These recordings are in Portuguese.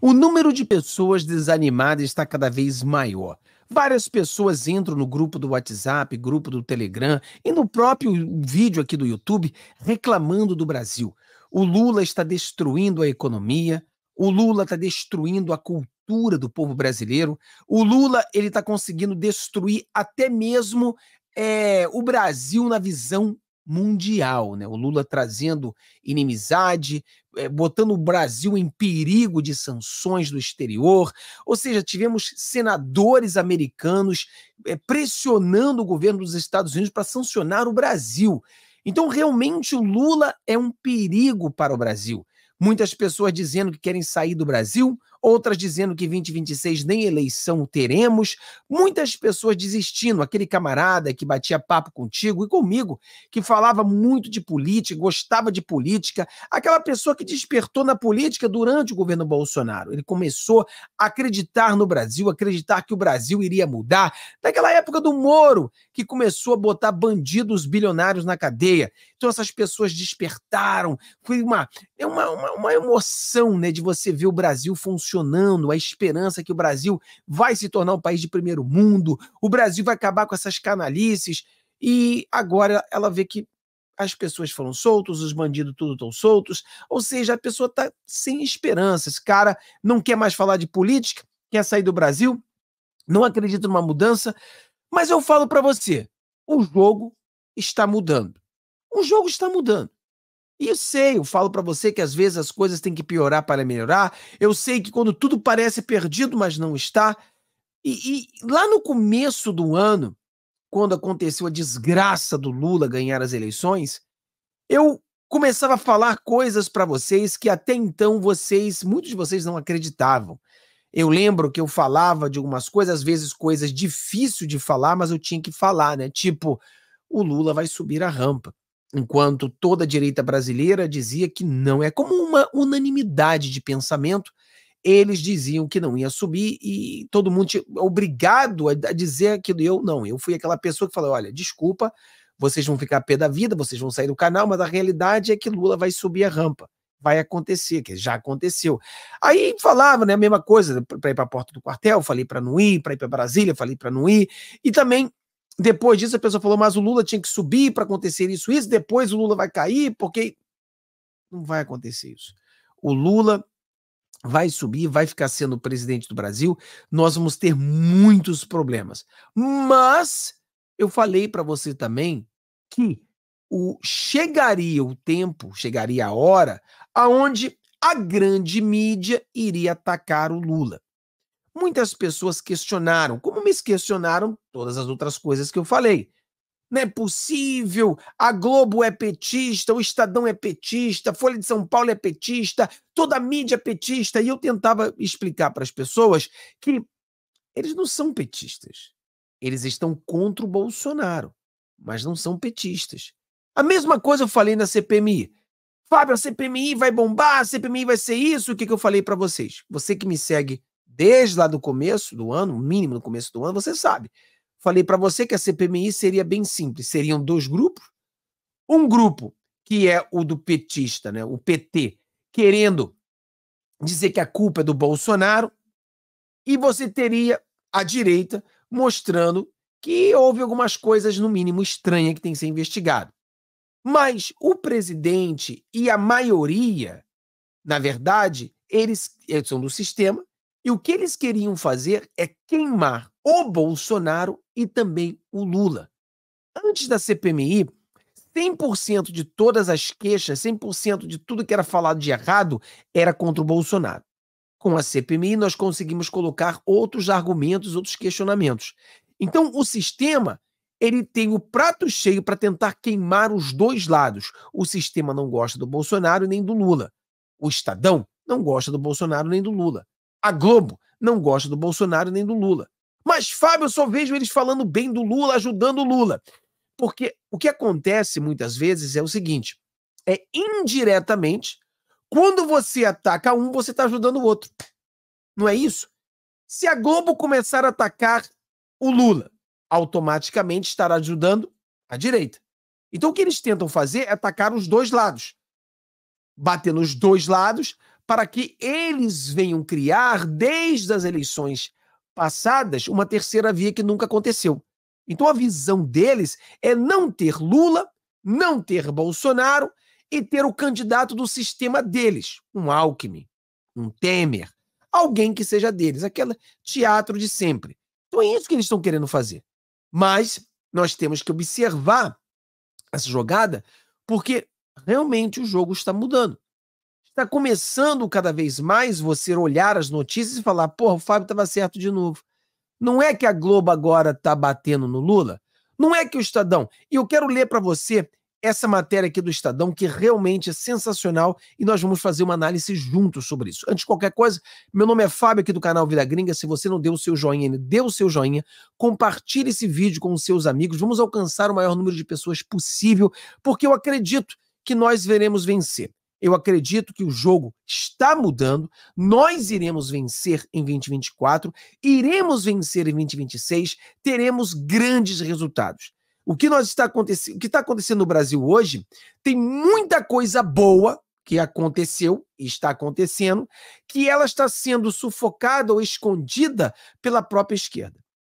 O número de pessoas desanimadas está cada vez maior. Várias pessoas entram no grupo do WhatsApp, grupo do Telegram e no próprio vídeo aqui do YouTube reclamando do Brasil. O Lula está destruindo a economia, o Lula está destruindo a cultura do povo brasileiro, o Lula ele está conseguindo destruir até mesmo é, o Brasil na visão mundial, né? O Lula trazendo inimizade, eh, botando o Brasil em perigo de sanções do exterior. Ou seja, tivemos senadores americanos eh, pressionando o governo dos Estados Unidos para sancionar o Brasil. Então, realmente, o Lula é um perigo para o Brasil. Muitas pessoas dizendo que querem sair do Brasil, outras dizendo que 2026 nem eleição teremos, muitas pessoas desistindo. Aquele camarada que batia papo contigo e comigo, que falava muito de política, gostava de política, aquela pessoa que despertou na política durante o governo Bolsonaro. Ele começou a acreditar no Brasil, acreditar que o Brasil iria mudar. Daquela época do Moro, que começou a botar bandidos bilionários na cadeia. Então essas pessoas despertaram. Foi uma, é uma, uma uma, emoção né, de você ver o Brasil funcionando, a esperança que o Brasil vai se tornar um país de primeiro mundo, o Brasil vai acabar com essas canalices. E agora ela vê que as pessoas foram soltos, os bandidos tudo estão soltos, ou seja, a pessoa está sem esperança. Esse cara não quer mais falar de política, quer sair do Brasil, não acredita numa mudança. Mas eu falo para você, o jogo está mudando. O jogo está mudando. E eu sei, eu falo para você que às vezes as coisas têm que piorar para melhorar. Eu sei que quando tudo parece perdido, mas não está. E, e lá no começo do ano, quando aconteceu a desgraça do Lula ganhar as eleições, eu começava a falar coisas para vocês que até então vocês, muitos de vocês não acreditavam. Eu lembro que eu falava de algumas coisas, às vezes coisas difíceis de falar, mas eu tinha que falar, né? Tipo, o Lula vai subir a rampa enquanto toda a direita brasileira dizia que não. É como uma unanimidade de pensamento. Eles diziam que não ia subir e todo mundo tinha, obrigado a, a dizer aquilo. Eu não, eu fui aquela pessoa que falou: olha, desculpa, vocês vão ficar pé da vida, vocês vão sair do canal, mas a realidade é que Lula vai subir a rampa. Vai acontecer, que já aconteceu. Aí falava né, a mesma coisa para ir para a porta do quartel, falei para não ir, para ir para Brasília, falei para não ir. E também depois disso, a pessoa falou, mas o Lula tinha que subir para acontecer isso, isso, depois o Lula vai cair, porque. Não vai acontecer isso. O Lula vai subir, vai ficar sendo presidente do Brasil, nós vamos ter muitos problemas. Mas eu falei para você também que o chegaria o tempo, chegaria a hora aonde a grande mídia iria atacar o Lula muitas pessoas questionaram, como me questionaram todas as outras coisas que eu falei. Não é possível, a Globo é petista, o Estadão é petista, a Folha de São Paulo é petista, toda a mídia é petista. E eu tentava explicar para as pessoas que eles não são petistas. Eles estão contra o Bolsonaro, mas não são petistas. A mesma coisa eu falei na CPMI. Fábio, a CPMI vai bombar, a CPMI vai ser isso. O que, que eu falei para vocês? Você que me segue desde lá do começo do ano, mínimo no começo do ano, você sabe. Falei para você que a é CPMI seria bem simples, seriam dois grupos. Um grupo que é o do petista, né, o PT, querendo dizer que a culpa é do Bolsonaro, e você teria a direita mostrando que houve algumas coisas no mínimo estranhas que tem que ser investigado. Mas o presidente e a maioria, na verdade, eles, eles são do sistema, e o que eles queriam fazer é queimar o Bolsonaro e também o Lula. Antes da CPMI, 100% de todas as queixas, 100% de tudo que era falado de errado era contra o Bolsonaro. Com a CPMI, nós conseguimos colocar outros argumentos, outros questionamentos. Então, o sistema ele tem o prato cheio para tentar queimar os dois lados. O sistema não gosta do Bolsonaro nem do Lula. O Estadão não gosta do Bolsonaro nem do Lula. A Globo não gosta do Bolsonaro nem do Lula. Mas, Fábio, eu só vejo eles falando bem do Lula, ajudando o Lula. Porque o que acontece muitas vezes é o seguinte: é indiretamente, quando você ataca um, você está ajudando o outro. Não é isso? Se a Globo começar a atacar o Lula, automaticamente estará ajudando a direita. Então, o que eles tentam fazer é atacar os dois lados bater nos dois lados para que eles venham criar, desde as eleições passadas, uma terceira via que nunca aconteceu. Então a visão deles é não ter Lula, não ter Bolsonaro e ter o candidato do sistema deles, um Alckmin, um Temer, alguém que seja deles, aquele teatro de sempre. Então é isso que eles estão querendo fazer. Mas nós temos que observar essa jogada, porque realmente o jogo está mudando. Está começando cada vez mais você olhar as notícias e falar: porra, o Fábio estava certo de novo. Não é que a Globo agora está batendo no Lula? Não é que o Estadão. E eu quero ler para você essa matéria aqui do Estadão, que realmente é sensacional, e nós vamos fazer uma análise juntos sobre isso. Antes de qualquer coisa, meu nome é Fábio aqui do canal Vida Gringa. Se você não deu o seu joinha, dê o seu joinha, compartilhe esse vídeo com os seus amigos. Vamos alcançar o maior número de pessoas possível, porque eu acredito que nós veremos vencer. Eu acredito que o jogo está mudando. Nós iremos vencer em 2024, iremos vencer em 2026, teremos grandes resultados. O que nós está acontecendo, o que está acontecendo no Brasil hoje tem muita coisa boa que aconteceu e está acontecendo, que ela está sendo sufocada ou escondida pela própria esquerda.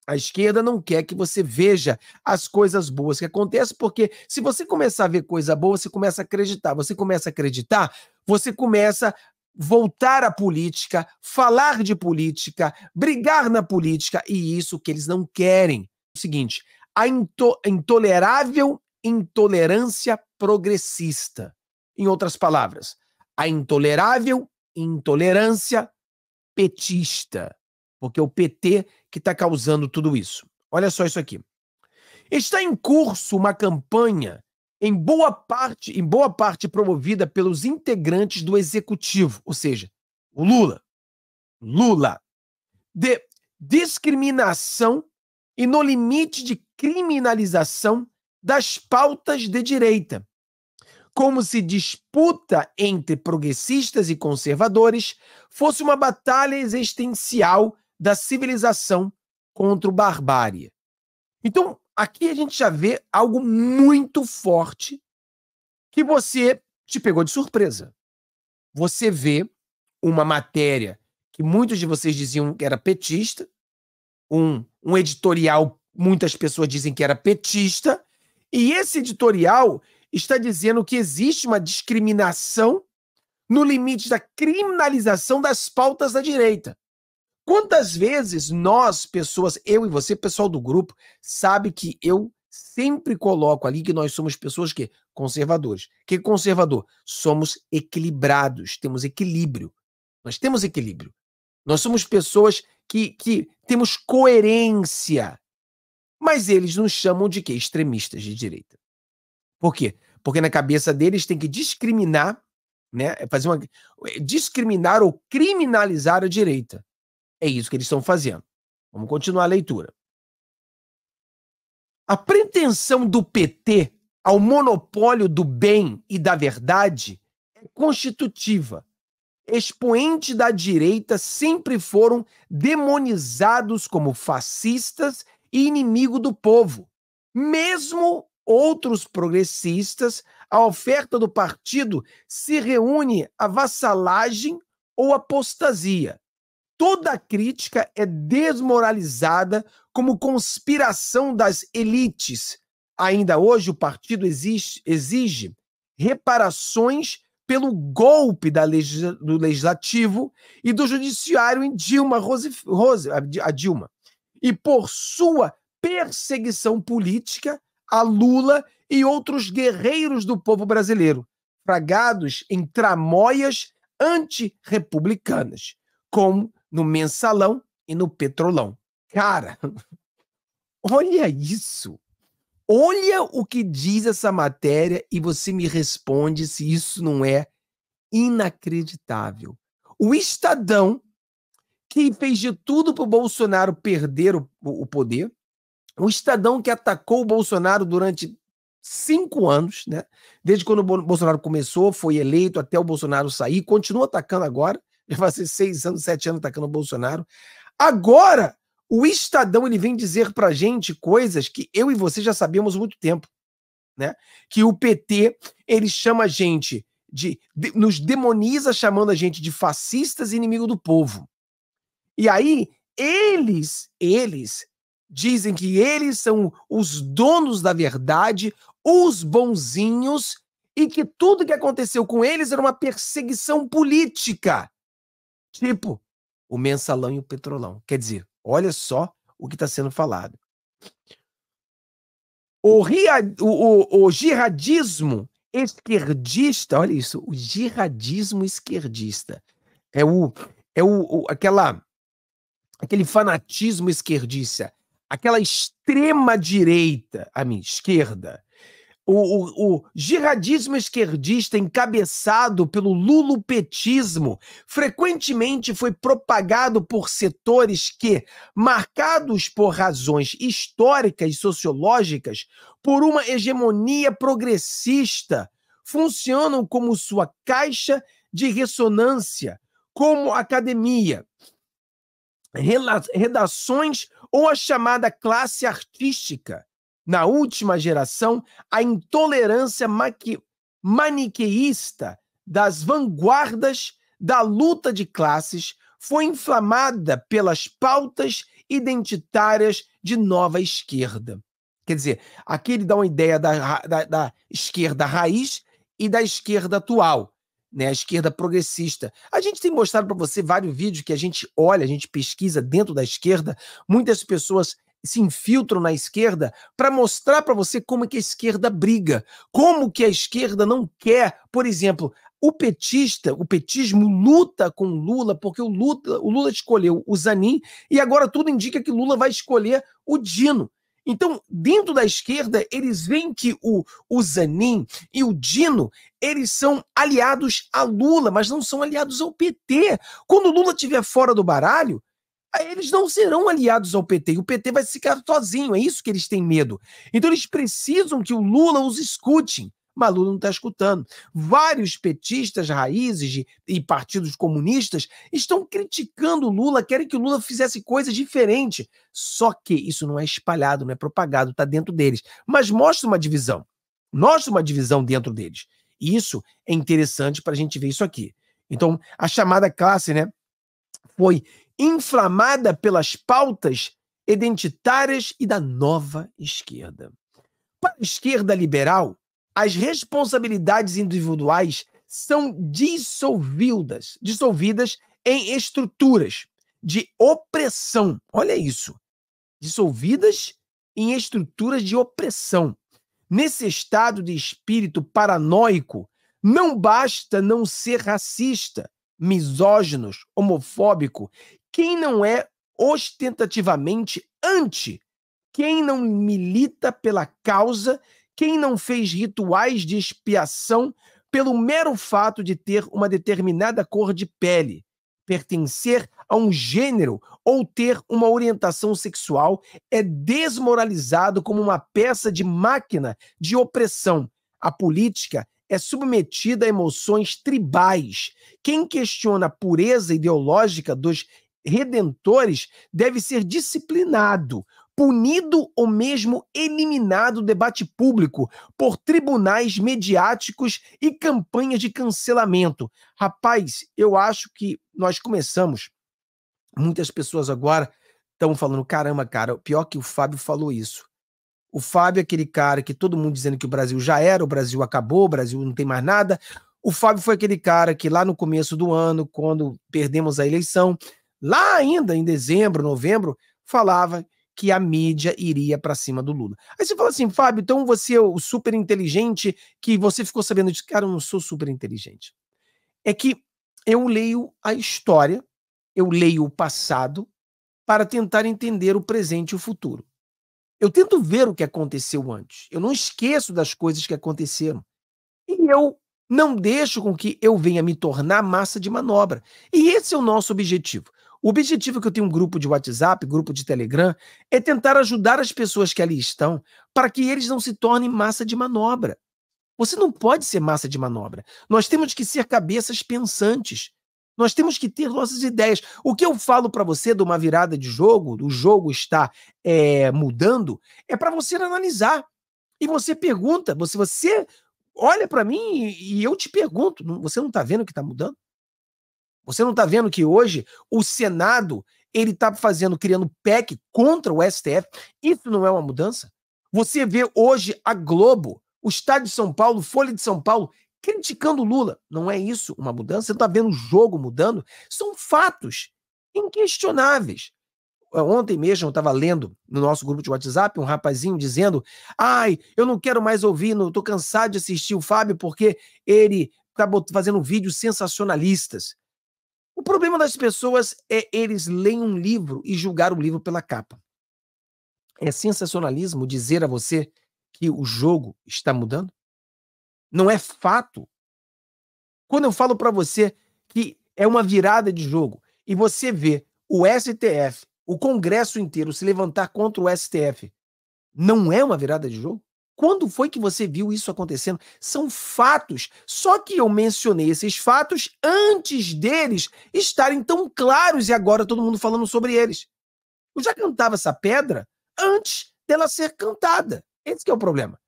A esquerda não quer que você veja as coisas boas que acontecem, porque se você começar a ver coisa boa, você começa a acreditar. Você começa a acreditar, você começa a voltar à política, falar de política, brigar na política, e isso que eles não querem. É o seguinte, a into intolerável intolerância progressista. Em outras palavras, a intolerável intolerância petista, porque o PT que está causando tudo isso. Olha só isso aqui. Está em curso uma campanha em boa parte, em boa parte promovida pelos integrantes do executivo, ou seja, o Lula. Lula de discriminação e no limite de criminalização das pautas de direita. Como se disputa entre progressistas e conservadores fosse uma batalha existencial da civilização contra o barbárie. Então, aqui a gente já vê algo muito forte que você te pegou de surpresa. Você vê uma matéria que muitos de vocês diziam que era petista, um, um editorial, muitas pessoas dizem que era petista, e esse editorial está dizendo que existe uma discriminação no limite da criminalização das pautas da direita. Quantas vezes nós, pessoas, eu e você, pessoal do grupo, sabe que eu sempre coloco ali que nós somos pessoas que conservadores. Que conservador? Somos equilibrados, temos equilíbrio. Nós temos equilíbrio. Nós somos pessoas que, que temos coerência. Mas eles nos chamam de que extremistas de direita. Por quê? Porque na cabeça deles tem que discriminar, né? É fazer uma é discriminar ou criminalizar a direita. É isso que eles estão fazendo. Vamos continuar a leitura. A pretensão do PT ao monopólio do bem e da verdade é constitutiva. Expoentes da direita sempre foram demonizados como fascistas e inimigo do povo. Mesmo outros progressistas, a oferta do partido se reúne à vassalagem ou apostasia toda crítica é desmoralizada como conspiração das elites. Ainda hoje, o partido exige, exige reparações pelo golpe legis, do legislativo e do judiciário em Dilma, Rose, Rose, a Dilma, e por sua perseguição política a Lula e outros guerreiros do povo brasileiro, fragados em tramóias antirrepublicanas, como no mensalão e no petrolão. Cara, olha isso. Olha o que diz essa matéria e você me responde se isso não é inacreditável. O Estadão, que fez de tudo para o Bolsonaro perder o, o poder, o Estadão que atacou o Bolsonaro durante cinco anos, né? Desde quando o Bolsonaro começou, foi eleito até o Bolsonaro sair, continua atacando agora já fazem assim, seis anos, sete anos atacando o Bolsonaro. Agora, o Estadão ele vem dizer para gente coisas que eu e você já sabíamos há muito tempo, né? Que o PT ele chama a gente de, de nos demoniza chamando a gente de fascistas e inimigo do povo. E aí eles, eles dizem que eles são os donos da verdade, os bonzinhos e que tudo que aconteceu com eles era uma perseguição política tipo o mensalão e o petrolão. Quer dizer, olha só o que está sendo falado. O, o, o, o jihadismo esquerdista, olha isso, o jihadismo esquerdista é o é o, o, aquela aquele fanatismo esquerdista, aquela extrema direita, a minha esquerda, o, o, o jihadismo esquerdista encabeçado pelo lulopetismo frequentemente foi propagado por setores que, marcados por razões históricas e sociológicas, por uma hegemonia progressista, funcionam como sua caixa de ressonância, como academia, redações ou a chamada classe artística na última geração, a intolerância maniqueísta das vanguardas da luta de classes foi inflamada pelas pautas identitárias de nova esquerda. Quer dizer, aqui ele dá uma ideia da, da, da esquerda raiz e da esquerda atual, né, a esquerda progressista. A gente tem mostrado para você vários vídeos que a gente olha, a gente pesquisa dentro da esquerda, muitas pessoas se infiltram na esquerda para mostrar para você como é que a esquerda briga, como que a esquerda não quer, por exemplo, o petista, o petismo luta com Lula, porque o Lula, o Lula escolheu o Zanin e agora tudo indica que Lula vai escolher o Dino. Então, dentro da esquerda, eles veem que o, o Zanin e o Dino, eles são aliados a Lula, mas não são aliados ao PT. Quando Lula estiver fora do baralho, eles não serão aliados ao PT. E o PT vai ficar sozinho. É isso que eles têm medo. Então eles precisam que o Lula os escute. Mas Lula não está escutando. Vários petistas, raízes e partidos comunistas estão criticando Lula, querem que o Lula fizesse coisas diferentes. Só que isso não é espalhado, não é propagado, está dentro deles. Mas mostra uma divisão. Mostra uma divisão dentro deles. E isso é interessante para a gente ver isso aqui. Então, a chamada classe, né? Foi inflamada pelas pautas identitárias e da nova esquerda. Para a esquerda liberal, as responsabilidades individuais são dissolvidas, dissolvidas em estruturas de opressão. Olha isso. Dissolvidas em estruturas de opressão. Nesse estado de espírito paranoico, não basta não ser racista, misógino, homofóbico, quem não é ostentativamente anti, quem não milita pela causa, quem não fez rituais de expiação pelo mero fato de ter uma determinada cor de pele, pertencer a um gênero ou ter uma orientação sexual, é desmoralizado como uma peça de máquina de opressão. A política é submetida a emoções tribais. Quem questiona a pureza ideológica dos redentores deve ser disciplinado, punido ou mesmo eliminado do debate público por tribunais mediáticos e campanhas de cancelamento. Rapaz, eu acho que nós começamos. Muitas pessoas agora estão falando: caramba, cara, pior que o Fábio falou isso. O Fábio é aquele cara que todo mundo dizendo que o Brasil já era, o Brasil acabou, o Brasil não tem mais nada. O Fábio foi aquele cara que lá no começo do ano, quando perdemos a eleição, lá ainda em dezembro, novembro, falava que a mídia iria para cima do Lula. Aí você fala assim, Fábio, então você é o super inteligente que você ficou sabendo disso? cara, eu não sou super inteligente. É que eu leio a história, eu leio o passado para tentar entender o presente e o futuro. Eu tento ver o que aconteceu antes. Eu não esqueço das coisas que aconteceram. E eu não deixo com que eu venha me tornar massa de manobra. E esse é o nosso objetivo. O objetivo que eu tenho um grupo de WhatsApp, grupo de Telegram, é tentar ajudar as pessoas que ali estão para que eles não se tornem massa de manobra. Você não pode ser massa de manobra. Nós temos que ser cabeças pensantes. Nós temos que ter nossas ideias. O que eu falo para você de uma virada de jogo, o jogo está é, mudando, é para você analisar. E você pergunta, você, você olha para mim e, e, eu te pergunto, você não está vendo o que está mudando? Você não está vendo que hoje o Senado ele está fazendo, criando PEC contra o STF? Isso não é uma mudança? Você vê hoje a Globo, o Estado de São Paulo, Folha de São Paulo criticando Lula. Não é isso uma mudança? Você está vendo o jogo mudando? São fatos inquestionáveis. É, ontem mesmo eu estava lendo no nosso grupo de WhatsApp um rapazinho dizendo: Ai, eu não quero mais ouvir, estou cansado de assistir o Fábio porque ele está fazendo vídeos sensacionalistas. O problema das pessoas é eles lerem um livro e julgar o livro pela capa. É sensacionalismo dizer a você que o jogo está mudando? Não é fato. Quando eu falo para você que é uma virada de jogo e você vê o STF, o Congresso inteiro se levantar contra o STF, não é uma virada de jogo? Quando foi que você viu isso acontecendo? São fatos. Só que eu mencionei esses fatos antes deles estarem tão claros e agora todo mundo falando sobre eles. Eu já cantava essa pedra antes dela ser cantada. Esse é o problema.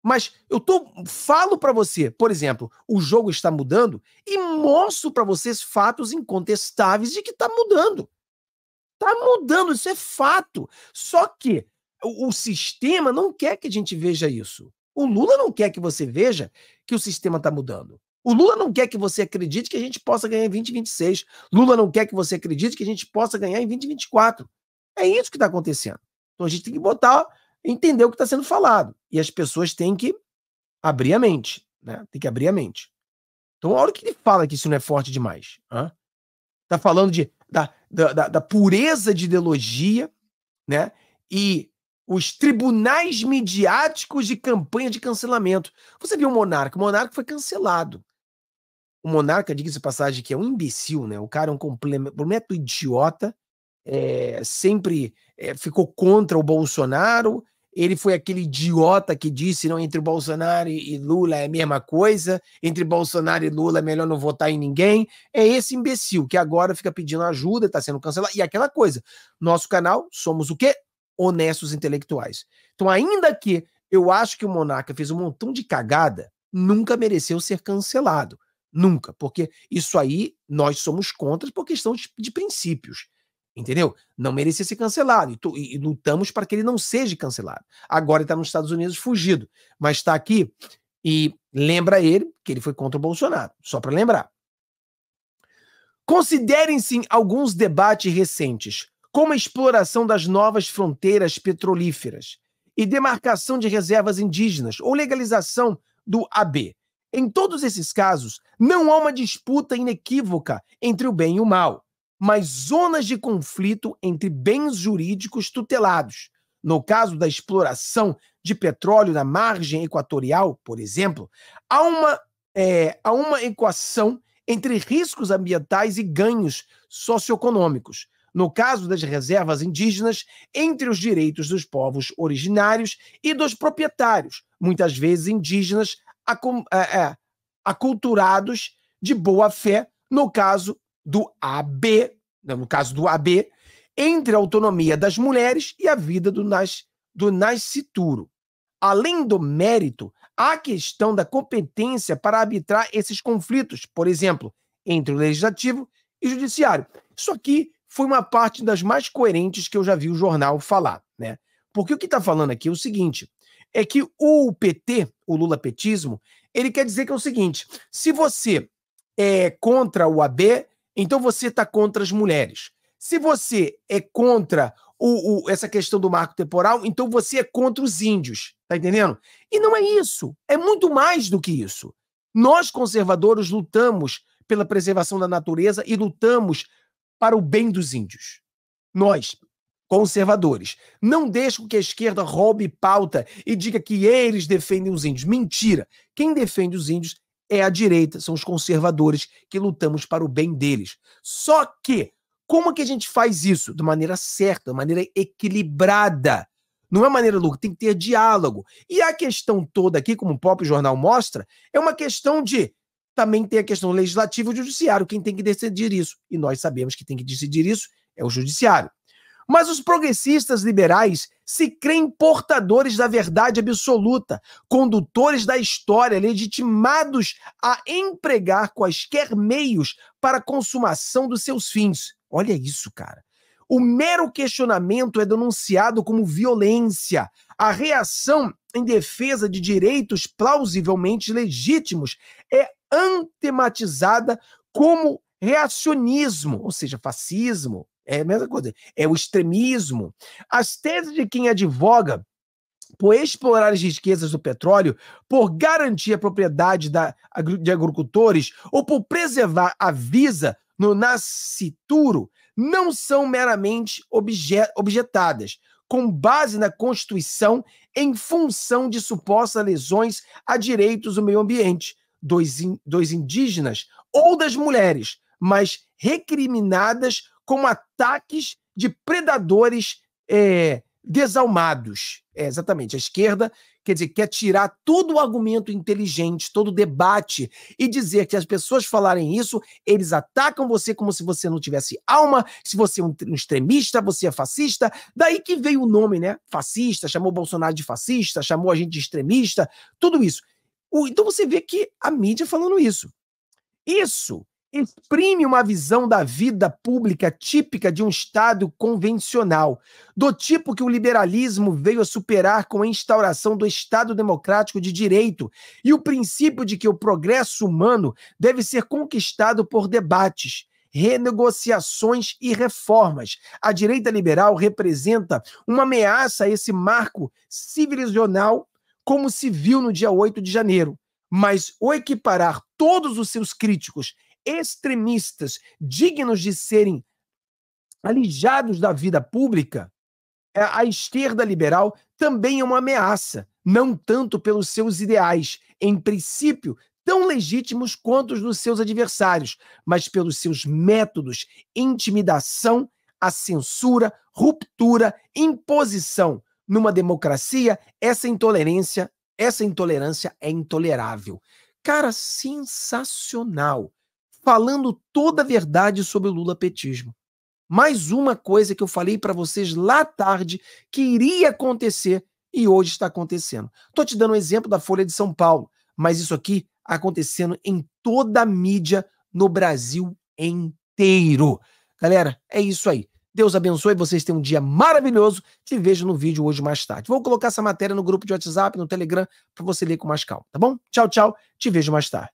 Mas eu tô, falo para você, por exemplo, o jogo está mudando e mostro para vocês fatos incontestáveis de que está mudando. Está mudando, isso é fato. Só que o, sistema não quer que a gente veja isso. O Lula não quer que você veja que o sistema está mudando. O Lula não quer que você acredite que a gente possa ganhar em 2026. Lula não quer que você acredite que a gente possa ganhar em 2024. É isso que está acontecendo. Então a gente tem que botar, entender o que está sendo falado. E as pessoas têm que abrir a mente. Né? Tem que abrir a mente. Então, a hora que ele fala que isso não é forte demais. Está Tá falando de, da, da, da pureza de ideologia, né? E os tribunais midiáticos de campanha de cancelamento. Você viu o Monarca? O Monarca foi cancelado. O Monarca, diga-se passagem, que é um imbecil, né? O cara é um completo idiota, é, sempre é, ficou contra o Bolsonaro. Ele foi aquele idiota que disse: não, entre Bolsonaro e Lula é a mesma coisa, entre Bolsonaro e Lula é melhor não votar em ninguém. É esse imbecil que agora fica pedindo ajuda, está sendo cancelado. E aquela coisa: nosso canal, somos o quê? honestos intelectuais. Então, ainda que eu acho que o Monarca fez um montão de cagada, nunca mereceu ser cancelado. Nunca, porque isso aí nós somos contra por questão de, de princípios. Entendeu? Não merecia ser cancelado. E, tu, e, e lutamos para que ele não seja cancelado. Agora ele está nos Estados Unidos fugido, mas está aqui e lembra ele que ele foi contra o Bolsonaro, só para lembrar. Considerem-se alguns debates recentes como a exploração das novas fronteiras petrolíferas e demarcação de reservas indígenas ou legalização do AB. Em todos esses casos, não há uma disputa inequívoca entre o bem e o mal, mas zonas de conflito entre bens jurídicos tutelados. No caso da exploração de petróleo na margem equatorial, por exemplo, há uma, é, há uma equação entre riscos ambientais e ganhos socioeconômicos no caso das reservas indígenas, entre os direitos dos povos originários e dos proprietários, muitas vezes indígenas é, é, aculturados de boa fé, no caso do AB, no caso do AB, entre a autonomia das mulheres e a vida do, nas, do nascituro. Além do mérito, há a questão da competência para arbitrar esses conflitos, por exemplo, entre o legislativo e o judiciário. Isso aqui foi uma parte das mais coerentes que eu já vi o jornal falar, né? Porque o que está falando aqui é o seguinte: é que o PT, o Lula petismo, ele quer dizer que é o seguinte: se você é contra o AB, então você está contra as mulheres. Se você é contra o, o, essa questão do marco temporal, então você é contra os índios, tá entendendo? E não é isso, é muito mais do que isso. Nós, conservadores, lutamos pela preservação da natureza e lutamos para o bem dos índios. Nós, conservadores, não deixam que a esquerda roube pauta e diga que eles defendem os índios. Mentira! Quem defende os índios é a direita, são os conservadores que lutamos para o bem deles. Só que, como que a gente faz isso? De maneira certa, de maneira equilibrada. Não é maneira louca, tem que ter diálogo. E a questão toda aqui, como o próprio jornal mostra, é uma questão de também tem a questão legislativa e o judiciário, quem tem que decidir isso. E nós sabemos que tem que decidir isso é o judiciário. Mas os progressistas liberais se creem portadores da verdade absoluta, condutores da história, legitimados a empregar quaisquer meios para a consumação dos seus fins. Olha isso, cara. O mero questionamento é denunciado como violência. A reação em defesa de direitos plausivelmente legítimos é antematizada como reacionismo, ou seja, fascismo, é a mesma coisa, é o extremismo. As teses de quem advoga por explorar as riquezas do petróleo, por garantir a propriedade da, de agricultores ou por preservar a visa no nascituro, não são meramente objetadas, com base na Constituição, em função de supostas lesões a direitos do meio ambiente, dos, in, dos indígenas ou das mulheres, mas recriminadas como ataques de predadores é, desalmados. É, exatamente, a esquerda quer dizer, quer tirar todo o argumento inteligente, todo o debate e dizer que as pessoas falarem isso, eles atacam você como se você não tivesse alma, se você é um extremista, você é fascista. Daí que veio o nome, né? Fascista, chamou Bolsonaro de fascista, chamou a gente de extremista, tudo isso. Então você vê que a mídia falando isso. Isso exprime uma visão da vida pública típica de um Estado convencional, do tipo que o liberalismo veio a superar com a instauração do Estado democrático de direito e o princípio de que o progresso humano deve ser conquistado por debates. Renegociações e reformas. A direita liberal representa uma ameaça a esse marco civilizacional como se viu no dia 8 de janeiro, mas o equiparar todos os seus críticos extremistas, dignos de serem alijados da vida pública, é, a esquerda liberal também é uma ameaça, não tanto pelos seus ideais, em princípio tão legítimos quanto os dos seus adversários, mas pelos seus métodos, intimidação, a censura, ruptura, imposição, numa democracia, essa intolerância, essa intolerância é intolerável. Cara, sensacional. Falando toda a verdade sobre o lula-petismo. Mais uma coisa que eu falei para vocês lá tarde que iria acontecer e hoje está acontecendo. Tô te dando um exemplo da Folha de São Paulo, mas isso aqui acontecendo em toda a mídia no Brasil inteiro. Galera, é isso aí. Deus abençoe, vocês tenham um dia maravilhoso. Te vejo no vídeo hoje mais tarde. Vou colocar essa matéria no grupo de WhatsApp, no Telegram, para você ler com mais calma, tá bom? Tchau, tchau. Te vejo mais tarde.